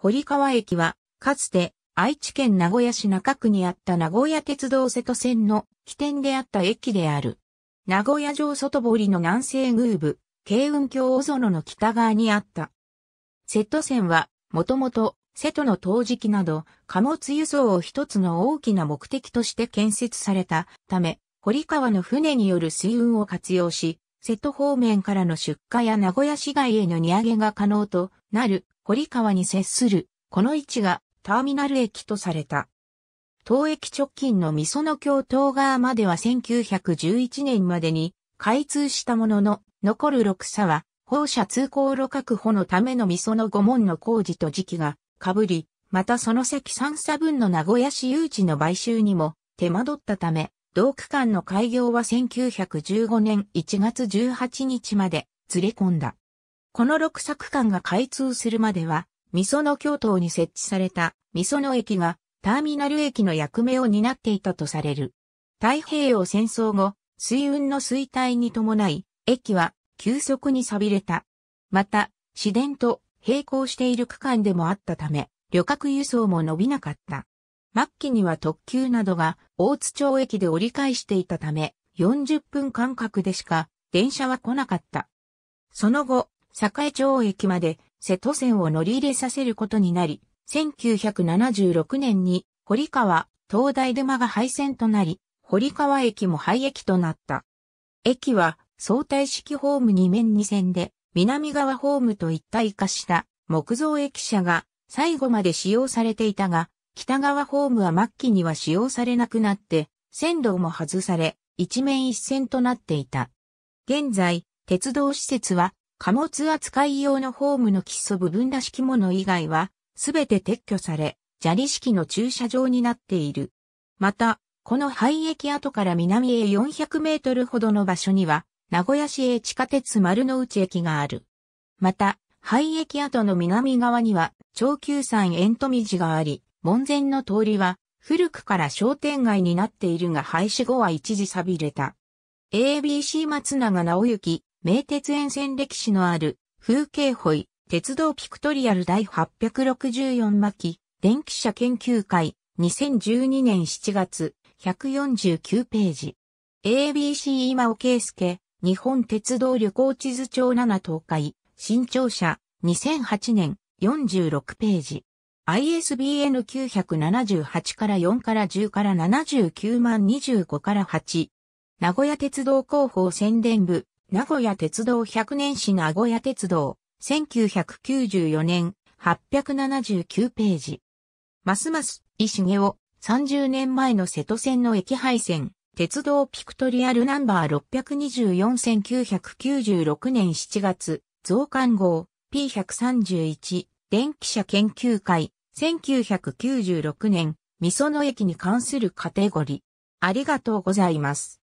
堀川駅は、かつて愛知県名古屋市中区にあった名古屋鉄道瀬戸線の起点であった駅である。名古屋城外堀の南西宮部、京雲橋小園の北側にあった。瀬戸線は、もともと、瀬戸の陶磁器など、貨物輸送を一つの大きな目的として建設されたため、堀川の船による水運を活用し、瀬戸方面からの出荷や名古屋市街への荷上げが可能となる堀川に接する、この位置がターミナル駅とされた。当駅直近の噌の橋東側までは1911年までに開通したものの、残る6差は、放射通行路確保のための噌の御門の工事と時期が被り、またその先3差分の名古屋市有地の買収にも手間取ったため、同区間の開業は1915年1月18日までずれ込んだ。この6作間が開通するまでは、味噌の京都に設置された味噌の駅がターミナル駅の役目を担っていたとされる。太平洋戦争後、水運の衰退に伴い、駅は急速に錆びれた。また、市電と並行している区間でもあったため、旅客輸送も伸びなかった。末期には特急などが大津町駅で折り返していたため、40分間隔でしか電車は来なかった。その後、栄町駅まで瀬戸線を乗り入れさせることになり、1976年に堀川、東大沼が廃線となり、堀川駅も廃駅となった。駅は相対式ホーム2面2線で、南側ホームと一体化した木造駅舎が最後まで使用されていたが、北側ホームは末期には使用されなくなって、線路も外され、一面一線となっていた。現在、鉄道施設は貨物扱い用のホームの基礎部分らしきもの以外は、すべて撤去され、砂利式の駐車場になっている。また、この廃駅跡から南へ400メートルほどの場所には、名古屋市へ地下鉄丸の内駅がある。また、廃駅跡の南側には、長久山円富寺があり、門前の通りは、古くから商店街になっているが廃止後は一時錆びれた。ABC 松永直行。名鉄沿線歴史のある風景ホイ、鉄道ピクトリアル第864巻、電気車研究会、2012年7月、149ページ。ABC 今尾圭介、日本鉄道旅行地図帳7東海、新潮社、2008年、46ページ。ISBN 978から4から10から79万25から8。名古屋鉄道広報宣伝部、名古屋鉄道100年史名古屋鉄道、1994年、879ページ。ますます、石毛を、30年前の瀬戸線の駅配線、鉄道ピクトリアルナンバー624-1996年7月、増刊号、P131、電気車研究会、1996年、味噌の駅に関するカテゴリー。ありがとうございます。